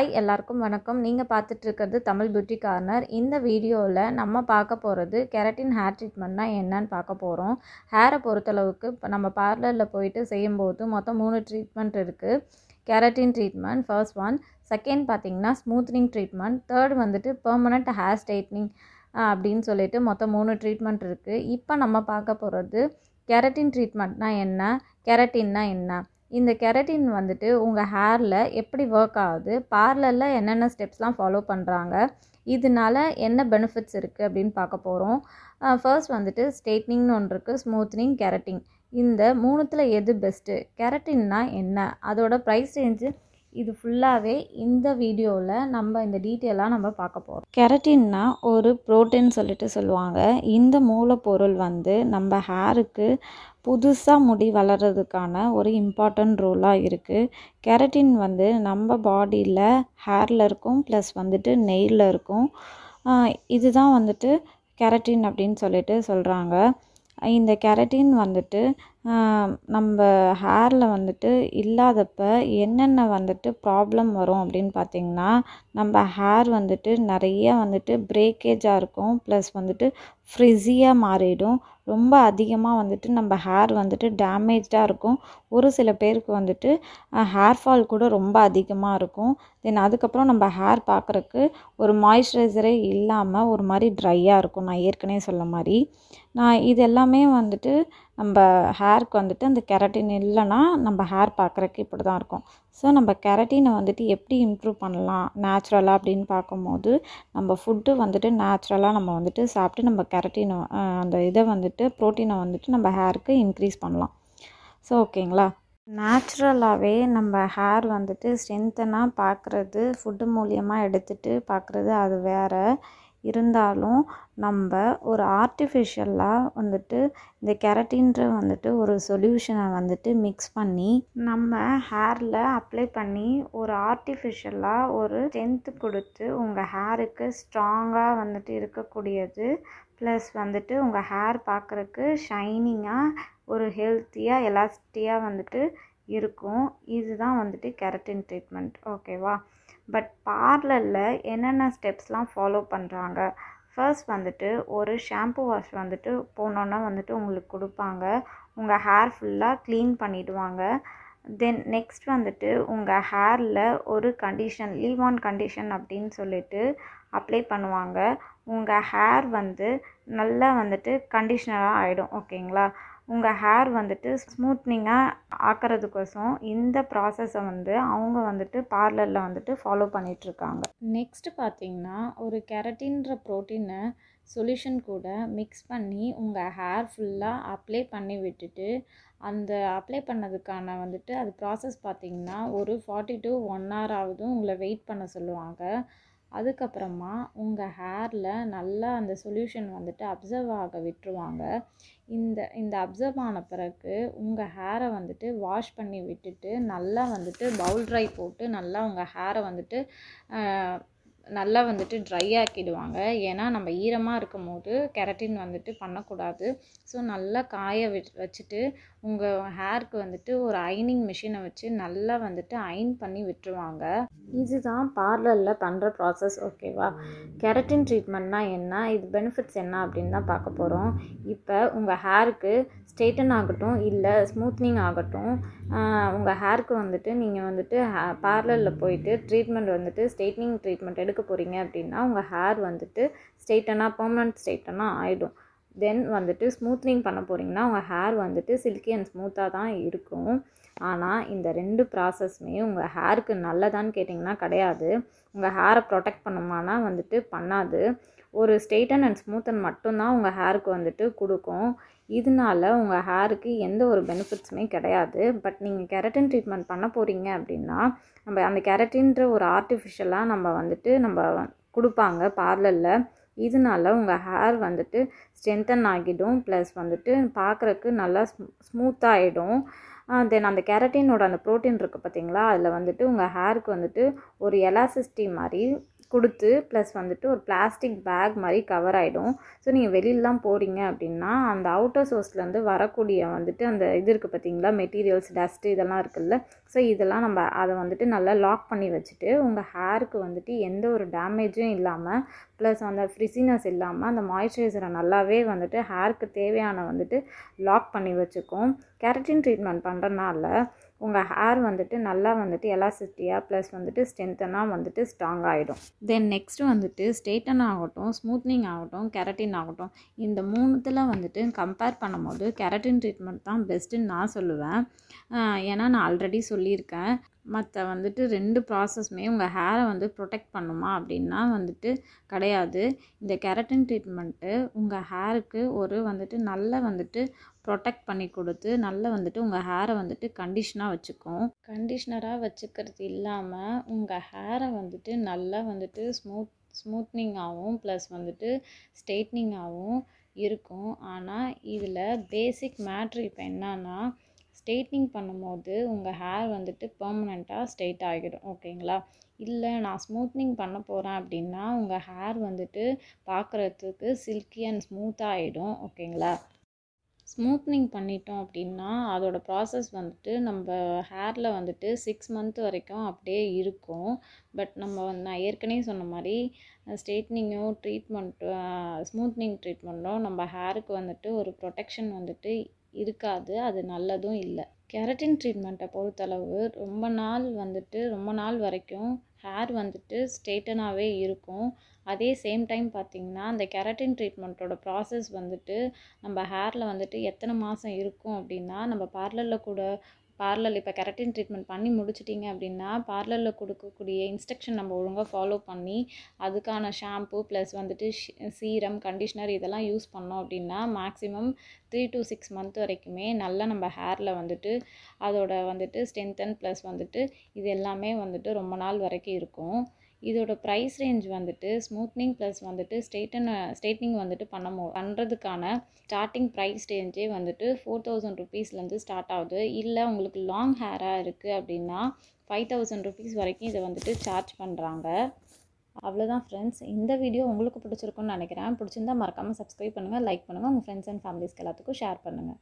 hi எல்லாருக்கும் வணக்கம் நீங்கள் பார்த்துட்ருக்கிறது தமிழ் பியூட்டி கார்னர் இந்த வீடியோவில் நம்ம பார்க்க போகிறது கெரட்டின் ஹேர் ட்ரீட்மெண்ட்னா என்னன்னு பார்க்க போகிறோம் ஹேரை பொறுத்தளவுக்கு இப்போ நம்ம பார்லரில் போயிட்டு செய்யும்போது மொத்தம் மூணு ட்ரீட்மெண்ட் இருக்குது keratin treatment first one second பார்த்திங்கன்னா ஸ்மூத்னிங் ட்ரீட்மெண்ட் தேர்ட் வந்துட்டு பெர்மனண்ட் ஹேர் ஸ்ட்ரைட்னிங் அப்படின்னு சொல்லிட்டு மொத்தம் மூணு ட்ரீட்மெண்ட் இருக்குது இப்போ நம்ம பார்க்க போகிறது கெரட்டின் ட்ரீட்மெண்ட்னால் என்ன கெரட்டின்னா என்ன இந்த கெரட்டின் வந்துட்டு உங்கள் ஹேரில் எப்படி ஒர்க் ஆகுது பார்லரில் என்னென்ன ஸ்டெப்ஸ்லாம் ஃபாலோ பண்ணுறாங்க இதனால என்ன பெனிஃபிட்ஸ் இருக்குது அப்படின்னு பார்க்க போகிறோம் ஃபர்ஸ்ட் வந்துட்டு ஸ்ட்ரெயிட்னிங்னு ஒன்று இருக்குது ஸ்மூத்னிங் கெரட்டின் இந்த மூணுத்தில் எது பெஸ்ட்டு கெரட்டின்னா என்ன அதோட ப்ரைஸ் ரேஞ்சு இது ஃபுல்லாகவே இந்த வீடியோவில் நம்ம இந்த டீட்டெயிலாக நம்ம பார்க்க போகிறோம் கெரட்டின்னா ஒரு ப்ரோட்டீன் சொல்லிட்டு சொல்லுவாங்க இந்த மூலப்பொருள் வந்து நம்ம ஹேருக்கு புதுசாக முடி வளர்கிறதுக்கான ஒரு இம்பார்ட்டன்ட் ரோலாக இருக்குது கெரட்டின் வந்து நம்ம பாடியில் ஹேரில் இருக்கும் ப்ளஸ் வந்துட்டு நெயிலில் இருக்கும் இதுதான் வந்துட்டு கெரட்டின் அப்படின்னு சொல்லிட்டு சொல்கிறாங்க இந்த கெரட்டின் வந்துட்டு நம்ம ஹேரில் வந்துட்டு இல்லாதப்போ என்னென்ன வந்துட்டு ப்ராப்ளம் வரும் அப்படின்னு பார்த்தீங்கன்னா நம்ம ஹேர் வந்துட்டு நிறைய வந்துட்டு ப்ரேக்கேஜாக இருக்கும் ப்ளஸ் வந்துட்டு ஃப்ரிஸியாக மாறிவிடும் ரொம்ப அதிகமாக வந்துட்டு நம்ம ஹேர் வந்துட்டு டேமேஜாக இருக்கும் ஒரு சில பேருக்கு வந்துட்டு ஹேர் ஃபால் கூட ரொம்ப அதிகமாக இருக்கும் தென் அதுக்கப்புறம் நம்ம ஹேர் பார்க்குறக்கு ஒரு மாய்ஸ்சரைசரே இல்லாமல் ஒரு மாதிரி ட்ரையாக இருக்கும் நான் ஏற்கனவே சொல்ல மாதிரி நான் இது எல்லாமே வந்துட்டு நம்ம ஹேருக்கு வந்துட்டு அந்த கெரட்டின் இல்லைன்னா நம்ம ஹேர் பார்க்குறக்கு இப்படி தான் இருக்கும் ஸோ நம்ம கெரட்டினை வந்துட்டு எப்படி இம்ப்ரூவ் பண்ணலாம் நேச்சுரலாக அப்படின்னு பார்க்கும்போது நம்ம ஃபுட்டு வந்துட்டு நேச்சுரலாக நம்ம வந்துட்டு சாப்பிட்டு நம்ம கெரட்டினை அந்த இதை வந்துட்டு ப்ரோட்டீனை வந்துட்டு நம்ம ஹேருக்கு இன்க்ரீஸ் பண்ணலாம் ஸோ ஓகேங்களா நேச்சுரலாகவே நம்ம ஹேர் வந்துட்டு ஸ்ட்ரென்த்தனாக பார்க்குறது ஃபுட்டு மூலியமாக எடுத்துகிட்டு பார்க்குறது அது வேறு இருந்தாலும் நம்ம ஒரு ஆர்டிஃபிஷியலாக வந்துட்டு இந்த கெரட்டின்ற வந்துட்டு ஒரு சொல்யூஷனை வந்துட்டு மிக்ஸ் பண்ணி நம்ம ஹேரில் அப்ளை பண்ணி ஒரு ஆர்டிஃபிஷியலாக ஒரு ஸ்ட்ரென்த்து கொடுத்து உங்கள் ஹேருக்கு ஸ்ட்ராங்காக வந்துட்டு இருக்கக்கூடியது ப்ளஸ் வந்துட்டு உங்கள் ஹேர் பார்க்குறக்கு ஷைனிங்காக ஒரு ஹெல்த்தியாக எலாஸ்டியாக வந்துட்டு இருக்கும் இதுதான் வந்துட்டு கெரட்டின் ட்ரீட்மெண்ட் ஓகேவா பட் பார்லரில் என்னென்ன ஸ்டெப்ஸ்லாம் ஃபாலோ பண்ணுறாங்க ஃபர்ஸ்ட் வந்துட்டு ஒரு ஷாம்பு வாஷ் வந்துட்டு போனோன்னா வந்துட்டு உங்களுக்கு கொடுப்பாங்க உங்கள் ஹேர் ஃபுல்லாக க்ளீன் பண்ணிவிடுவாங்க தென் நெக்ஸ்ட் வந்துட்டு உங்கள் ஹேரில் ஒரு கண்டிஷன் லீவ் ஆன் கண்டிஷன் அப்படின்னு சொல்லிட்டு அப்ளை பண்ணுவாங்க உங்கள் ஹேர் வந்து நல்லா வந்துட்டு கண்டிஷ்னராக ஆகிடும் ஓகேங்களா உங்கள் ஹேர் வந்துட்டு ஸ்மூத்னிங்காக ஆக்கிறதுக்கோசம் இந்த ப்ராசஸை வந்து அவங்க வந்துட்டு பார்லரில் வந்துட்டு ஃபாலோ பண்ணிகிட்ருக்காங்க நெக்ஸ்ட்டு பார்த்தீங்கன்னா ஒரு கேரட்டின்ற ப்ரோட்டீனை சொல்யூஷன் கூட மிக்ஸ் பண்ணி உங்கள் ஹேர் ஃபுல்லாக அப்ளை பண்ணி விட்டுட்டு அந்த அப்ளை பண்ணதுக்கான வந்துட்டு அது ப்ராசஸ் பார்த்தீங்கன்னா ஒரு ஃபார்ட்டி டு ஒன் ஹவர் ஆகுதும் உங்களை வெயிட் பண்ண சொல்லுவாங்க அதுக்கப்புறமா உங்கள் ஹேரில் நல்லா அந்த சொல்யூஷன் வந்துட்டு அப்சர்வ் ஆக விட்டுருவாங்க இந்த இந்த அப்சர்வ் ஆன பிறகு உங்கள் ஹேரை வந்துட்டு வாஷ் பண்ணி விட்டுட்டு நல்லா வந்துட்டு பவுல் ட்ரை போட்டு நல்லா உங்கள் ஹேரை வந்துட்டு நல்லா வந்துட்டு ட்ரை ஆக்கிடுவாங்க ஏன்னா நம்ம ஈரமாக இருக்கும் போது கெரட்டின் வந்துட்டு பண்ணக்கூடாது ஸோ நல்லா காய வச்சுட்டு உங்கள் ஹேருக்கு வந்துட்டு ஒரு அயனிங் மிஷினை வச்சு நல்லா வந்துட்டு ஐன் பண்ணி விட்டுருவாங்க இதுதான் பார்லரில் பண்ணுற ப்ராசஸ் ஓகேவா கெரட்டின் ட்ரீட்மெண்ட்னா என்ன இது பெனிஃபிட்ஸ் என்ன அப்படின்னு தான் பார்க்க போகிறோம் இப்போ உங்கள் ஹேருக்கு ஸ்ட்ரெயிட்டன் ஆகட்டும் இல்லை ஸ்மூத்னிங் ஆகட்டும் உங்கள் ஹேருக்கு வந்துட்டு நீங்கள் வந்துட்டு பார்லரில் போயிட்டு ட்ரீட்மெண்ட் வந்துட்டு ஸ்ட்ரெயிட்னிங் ட்ரீட்மெண்ட் எடுக்க போகிறீங்க அப்படின்னா உங்கள் ஹேர் வந்துட்டு ஸ்ட்ரெயிட்டனாக பர்மனண்ட் ஸ்ட்ரெயிட்டனாக ஆகிடும் தென் வந்துட்டு ஸ்மூத்னிங் பண்ண போகிறீங்கன்னா உங்கள் ஹேர் வந்துட்டு சில்கி அண்ட் ஸ்மூத்தாக தான் இருக்கும் ஆனால் இந்த ரெண்டு ப்ராசஸ்மே உங்கள் ஹேருக்கு நல்லதான்னு கேட்டிங்கன்னா கிடையாது உங்கள் ஹேரை ப்ரொடெக்ட் பண்ணுமானா வந்துட்டு பண்ணாது ஒரு ஸ்ட்ரெயிட்டன் அண்ட் ஸ்மூத்தன் மட்டும்தான் உங்கள் ஹேருக்கு வந்துட்டு கொடுக்கும் இதனால உங்கள் ஹேருக்கு எந்த ஒரு பெனிஃபிட்ஸுமே கிடையாது பட் நீங்கள் கெரட்டின் ட்ரீட்மெண்ட் பண்ண போகிறீங்க அப்படின்னா நம்ம அந்த கெரட்டின்ற ஒரு ஆர்டிஃபிஷியலாக நம்ம வந்துட்டு நம்ம கொடுப்பாங்க பார்லரில் இதனால உங்கள் ஹேர் வந்துட்டு ஸ்ட்ரென்தன் ஆகிடும் ப்ளஸ் வந்துட்டு பார்க்குறக்கு நல்லா ஸ்மூத்தாகிடும் தென் அந்த கேரட்டினோட அந்த ப்ரோட்டீன் இருக்குது பார்த்தீங்களா அதில் வந்துட்டு உங்கள் ஹேருக்கு வந்துட்டு ஒரு எலாசிஸ்டி மாதிரி கொடுத்து ப்ளஸ் வந்துட்டு ஒரு பிளாஸ்டிக் பேக் மாதிரி கவர் ஆகிடும் ஸோ நீங்கள் வெளியிலலாம் போகிறீங்க அப்படின்னா அந்த அவுட்டர் சோர்ஸ்லேருந்து வரக்கூடிய வந்துட்டு அந்த இது இருக்குது பார்த்தீங்களா மெட்டீரியல்ஸ் டஸ்ட்டு இதெல்லாம் இருக்குல்ல ஸோ இதெல்லாம் நம்ம அதை வந்துட்டு நல்லா லாக் பண்ணி வச்சுட்டு உங்கள் ஹேருக்கு வந்துட்டு எந்த ஒரு டேமேஜும் இல்லாமல் ப்ளஸ் அந்த ஃப்ரிசினஸ் இல்லாமல் அந்த மாய்ஸ்சரைசரை நல்லாவே வந்துட்டு ஹேருக்கு தேவையான வந்துட்டு லாக் பண்ணி வச்சுக்கும் கேரட்டின் ட்ரீட்மெண்ட் பண்ணுறனால உங்கள் ஹேர் வந்துட்டு நல்லா வந்துட்டு எலாசிட்டியாக ப்ளஸ் வந்துட்டு ஸ்ட்ரென்த்தனாக வந்துட்டு ஸ்ட்ராங் ஆகிடும் தென் நெக்ஸ்ட்டு வந்துட்டு ஸ்ட்ரெயிட்டன் ஆகட்டும் ஸ்மூத்னிங் ஆகட்டும் கெரட்டின் ஆகட்டும் இந்த மூணுத்தில் வந்துட்டு கம்பேர் பண்ணும்போது கெரட்டின் ட்ரீட்மெண்ட் தான் பெஸ்ட்டுன்னு நான் சொல்லுவேன் ஏன்னா நான் ஆல்ரெடி சொல்லியிருக்கேன் மற்ற வந்துட்டு ரெண்டு ப்ராசஸ்மே உங்கள் ஹேரை வந்து ப்ரொடெக்ட் பண்ணுமா அப்படின்னா வந்துட்டு கிடையாது இந்த கெரட்டின் ட்ரீட்மெண்ட்டு உங்கள் ஹேருக்கு ஒரு வந்துட்டு நல்ல வந்துட்டு ப்ரொடெக்ட் பண்ணி கொடுத்து நல்லா வந்துட்டு உங்கள் ஹேரை வந்துட்டு கண்டிஷனாக வச்சுக்கும் கண்டிஷ்னராக வச்சுக்கிறது இல்லாமல் உங்கள் ஹேரை வந்துட்டு நல்லா வந்துட்டு ஸ்மூத் ஸ்மூத்னிங்காகவும் ப்ளஸ் வந்துட்டு ஸ்ட்ரெயிட்னிங்காகவும் இருக்கும் ஆனால் இதில் பேசிக் மேட்ரு இப்போ என்னன்னா ஸ்ட்ரெயிட்னிங் பண்ணும்போது உங்கள் ஹேர் வந்துட்டு பர்மனெண்ட்டாக ஸ்ட்ரெயிட் ஆகிடும் ஓகேங்களா இல்லை நான் ஸ்மூத்னிங் பண்ண போகிறேன் அப்படின்னா உங்கள் ஹேர் வந்துட்டு பார்க்குறதுக்கு சில்கி அண்ட் ஸ்மூத்தாக ஆகிடும் ஓகேங்களா ஸ்மூத்னிங் பண்ணிட்டோம் அப்படின்னா அதோடய ப்ராசஸ் வந்துட்டு நம்ம ஹேரில் வந்துட்டு சிக்ஸ் மந்த் வரைக்கும் அப்படியே இருக்கும் பட் நம்ம வந்து நான் ஏற்கனவே சொன்ன மாதிரி ஸ்ட்ரெயிட்னிங்கும் ட்ரீட்மெண்ட் ஸ்மூத்னிங் ட்ரீட்மெண்ட்டும் நம்ம ஹேருக்கு வந்துட்டு ஒரு ப்ரொடெக்ஷன் வந்துட்டு இருக்காது அது நல்லதும் இல்லை கெரட்டின் ட்ரீட்மெண்ட்டை பொறுத்தளவு ரொம்ப நாள் வந்துட்டு ரொம்ப நாள் வரைக்கும் ஹேர் வந்துட்டு ஸ்ட்ரெயிட்டனாகவே இருக்கும் அதே சேம் டைம் பார்த்திங்கன்னா அந்த கெரட்டின் ட்ரீட்மெண்ட்டோட ப்ராசஸ் வந்துட்டு நம்ம ஹேரில் வந்துட்டு எத்தனை மாதம் இருக்கும் அப்படின்னா நம்ம பார்லரில் கூட பார்லர் இப்போ கெரட்டின் ட்ரீட்மெண்ட் பண்ணி முடிச்சிட்டிங்க அப்படின்னா பார்லரில் கொடுக்கக்கூடிய இன்ஸ்ட்ரக்ஷன் நம்ம ஒழுங்காக ஃபாலோ பண்ணி அதுக்கான ஷாம்பு ப்ளஸ் வந்துட்டு சீரம் கண்டிஷ்னர் இதெல்லாம் யூஸ் பண்ணோம் அப்படின்னா maximum three to six month வரைக்குமே நல்லா நம்ம ஹேரில் வந்துட்டு அதோட வந்துட்டு ஸ்ட்ரென்தன் ப்ளஸ் வந்துட்டு இது எல்லாமே வந்துட்டு ரொம்ப நாள் வரைக்கும் இருக்கும் இதோட ப்ரைஸ் ரேஞ்ச் வந்துட்டு ஸ்மூத்னிங் ப்ளஸ் வந்துட்டு ஸ்ட்ரெயிட்டன் ஸ்ட்ரெயிட்னிங் வந்துட்டு பண்ண பண்ணுறதுக்கான ஸ்டார்டிங் ப்ரைஸ் ரேஞ்சே வந்துட்டு ஃபோர் தௌசண்ட் ருபீஸ்லேருந்து ஸ்டார்ட் ஆகுது இல்லை உங்களுக்கு லாங் ஹேராக இருக்குது அப்படின்னா ஃபைவ் தௌசண்ட் ருபீஸ் வரைக்கும் இதை வந்துட்டு சார்ஜ் பண்ணுறாங்க அவ்வளோதான் ஃப்ரெண்ட்ஸ் இந்த வீடியோ உங்களுக்கு பிடிச்சிருக்குன்னு நினைக்கிறேன் பிடிச்சிருந்தா மறக்காமல் சப்ஸ்கிரைப் பண்ணுங்கள் லைக் பண்ணுங்கள் உங்கள் ஃப்ரெண்ட்ஸ் அண்ட் ஃபேமிலிஸ்க்கு எல்லாத்துக்கும் ஷேர் பண்ணுங்கள்